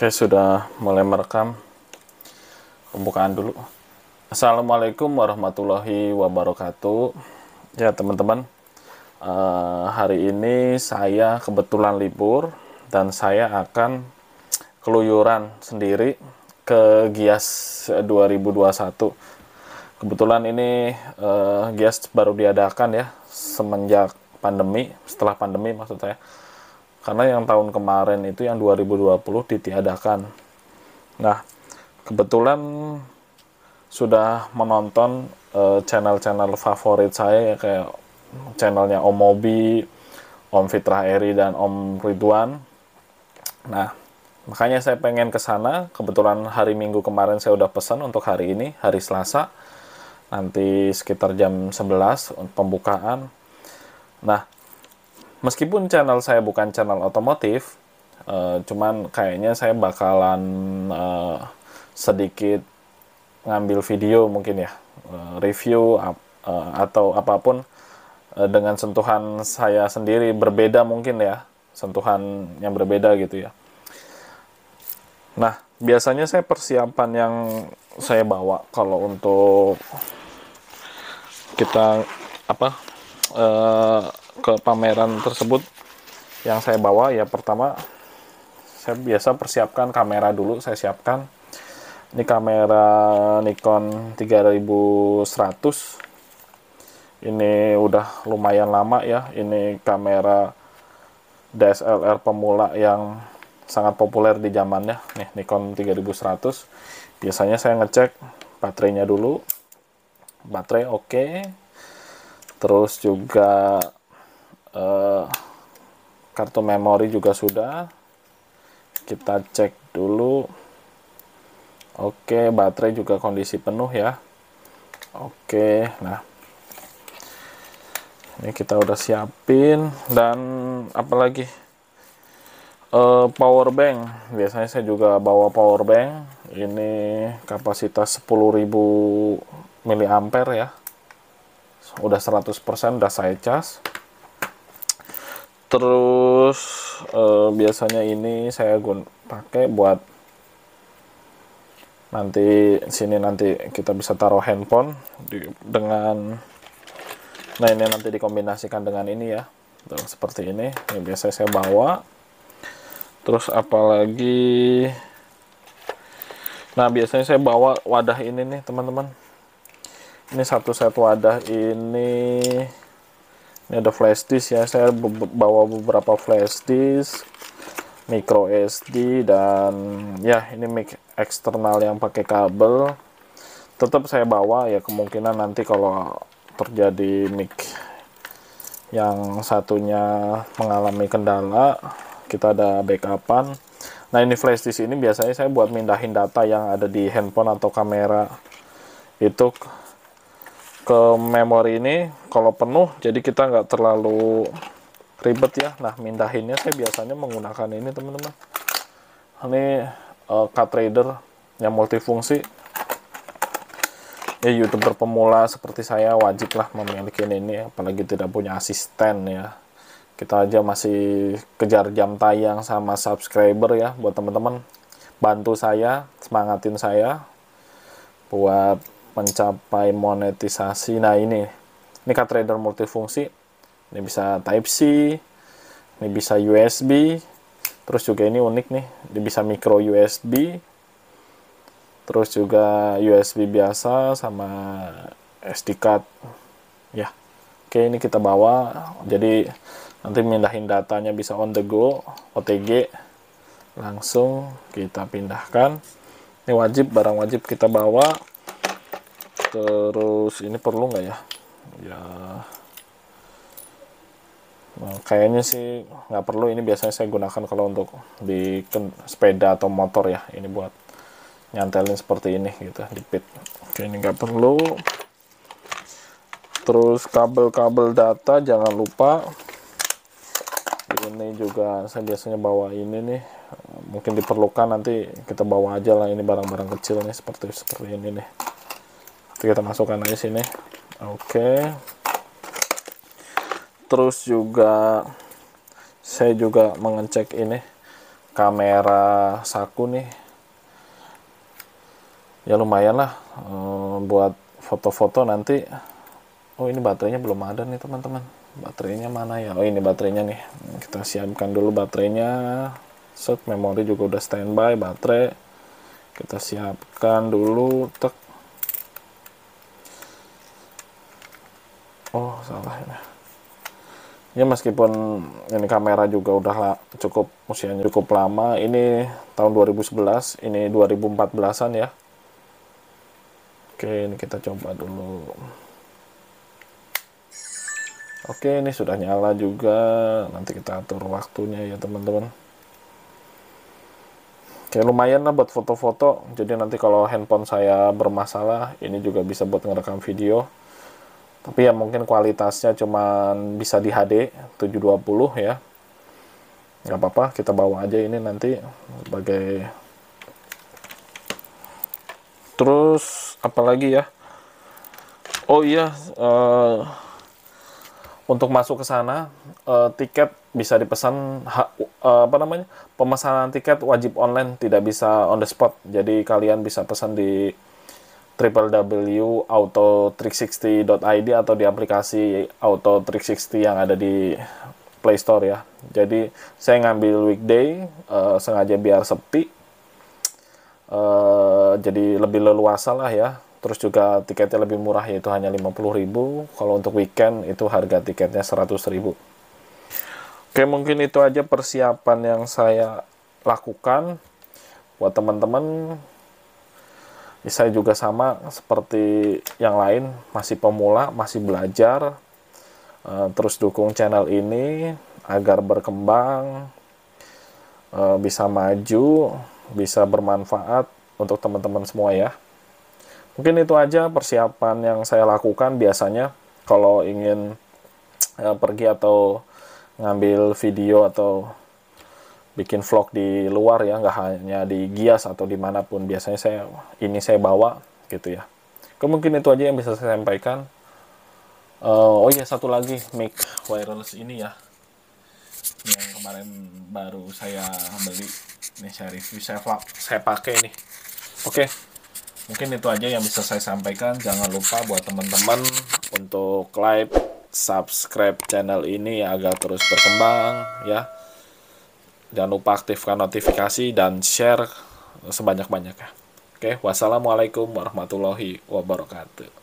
Oke, sudah mulai merekam pembukaan dulu. Assalamualaikum warahmatullahi wabarakatuh. Ya, teman-teman, uh, hari ini saya kebetulan libur dan saya akan keluyuran sendiri ke Gias 2021. Kebetulan ini uh, Gias baru diadakan ya semenjak pandemi, setelah pandemi maksud saya karena yang tahun kemarin itu yang 2020 ditiadakan. Nah, kebetulan sudah menonton channel eh, channel-channel favorit saya ya kayak channelnya Om Mobi, Om Fitra Eri dan Om Ridwan. Nah, makanya saya pengen ke sana. Kebetulan hari Minggu kemarin saya udah pesan untuk hari ini, hari Selasa. Nanti sekitar jam 11 pembukaan. Nah, meskipun channel saya bukan channel otomotif, uh, cuman kayaknya saya bakalan uh, sedikit ngambil video mungkin ya, uh, review uh, uh, atau apapun uh, dengan sentuhan saya sendiri berbeda mungkin ya, sentuhan yang berbeda gitu ya. Nah, biasanya saya persiapan yang saya bawa kalau untuk kita apa ke pameran tersebut yang saya bawa ya pertama saya biasa persiapkan kamera dulu saya siapkan ini kamera Nikon 3100 ini udah lumayan lama ya ini kamera DSLR pemula yang sangat populer di zamannya nih Nikon 3100 biasanya saya ngecek baterainya dulu baterai oke okay. terus juga Eh, kartu memori juga sudah kita cek dulu oke baterai juga kondisi penuh ya oke nah ini kita udah siapin dan apalagi uh, eh, power bank biasanya saya juga bawa power bank ini kapasitas 10.000 mAh ya udah 100% udah saya charge terus eh, biasanya ini saya gun pakai buat nanti sini nanti kita bisa taruh handphone di, dengan nah ini nanti dikombinasikan dengan ini ya Tuh, seperti ini ini biasanya saya bawa terus apalagi nah biasanya saya bawa wadah ini nih teman-teman ini satu set wadah ini ini ada flash disk ya saya bawa beberapa flash disk micro SD dan ya ini mic eksternal yang pakai kabel tetap saya bawa ya kemungkinan nanti kalau terjadi mic yang satunya mengalami kendala kita ada backupan nah ini flash disk ini biasanya saya buat mindahin data yang ada di handphone atau kamera itu ke memori ini kalau penuh jadi kita nggak terlalu ribet ya nah mindahinnya saya biasanya menggunakan ini teman-teman ini uh, card reader yang multifungsi ya youtuber pemula seperti saya wajiblah lah memiliki ini apalagi tidak punya asisten ya kita aja masih kejar jam tayang sama subscriber ya buat teman-teman bantu saya semangatin saya buat mencapai monetisasi. Nah ini, ini card reader multifungsi. Ini bisa Type-C, ini bisa USB, terus juga ini unik nih, ini bisa micro USB, terus juga USB biasa sama SD card. Ya, oke ini kita bawa. Jadi nanti pindahin datanya bisa on the go, OTG langsung kita pindahkan ini wajib barang wajib kita bawa terus ini perlu nggak ya ya nah, kayaknya sih nggak perlu ini biasanya saya gunakan kalau untuk di sepeda atau motor ya ini buat nyantelin seperti ini gitu jepit oke ini nggak perlu terus kabel-kabel data jangan lupa ini juga saya biasanya bawa ini nih mungkin diperlukan nanti kita bawa aja lah ini barang-barang kecil nih seperti seperti ini nih kita masukkan aja sini oke okay. terus juga saya juga mengecek ini kamera saku nih ya lumayan lah hmm, buat foto-foto nanti oh ini baterainya belum ada nih teman-teman baterainya mana ya oh ini baterainya nih kita siapkan dulu baterainya set memori juga udah standby baterai kita siapkan dulu tek oh salah ya ya meskipun ini kamera juga udah cukup usianya cukup lama ini tahun 2011 ini 2014an ya oke ini kita coba dulu oke ini sudah nyala juga nanti kita atur waktunya ya teman-teman oke lumayan lah buat foto-foto jadi nanti kalau handphone saya bermasalah ini juga bisa buat ngerekam video tapi ya mungkin kualitasnya cuma bisa di HD 720 ya nggak apa-apa kita bawa aja ini nanti sebagai terus apalagi ya oh iya uh, untuk masuk ke sana uh, tiket bisa dipesan uh, apa namanya pemesanan tiket wajib online tidak bisa on the spot jadi kalian bisa pesan di www.auto360.id atau di aplikasi Auto360 yang ada di Play Store ya. Jadi saya ngambil weekday uh, sengaja biar sepi. Uh, jadi lebih leluasa lah ya. Terus juga tiketnya lebih murah yaitu hanya 50.000. Kalau untuk weekend itu harga tiketnya 100.000. Oke, mungkin itu aja persiapan yang saya lakukan buat teman-teman Ya, saya juga sama seperti yang lain masih pemula masih belajar eh, terus dukung channel ini agar berkembang eh, bisa maju bisa bermanfaat untuk teman-teman semua ya mungkin itu aja persiapan yang saya lakukan biasanya kalau ingin eh, pergi atau ngambil video atau bikin vlog di luar ya nggak hanya di Gias atau dimanapun biasanya saya ini saya bawa gitu ya kemungkinan itu aja yang bisa saya sampaikan uh, oh ya satu lagi mic wireless ini ya yang kemarin baru saya beli ini saya review saya saya pakai nih oke okay. mungkin itu aja yang bisa saya sampaikan jangan lupa buat teman-teman untuk like subscribe channel ini agar terus berkembang ya Jangan lupa aktifkan notifikasi dan share sebanyak-banyaknya. Oke, wassalamualaikum warahmatullahi wabarakatuh.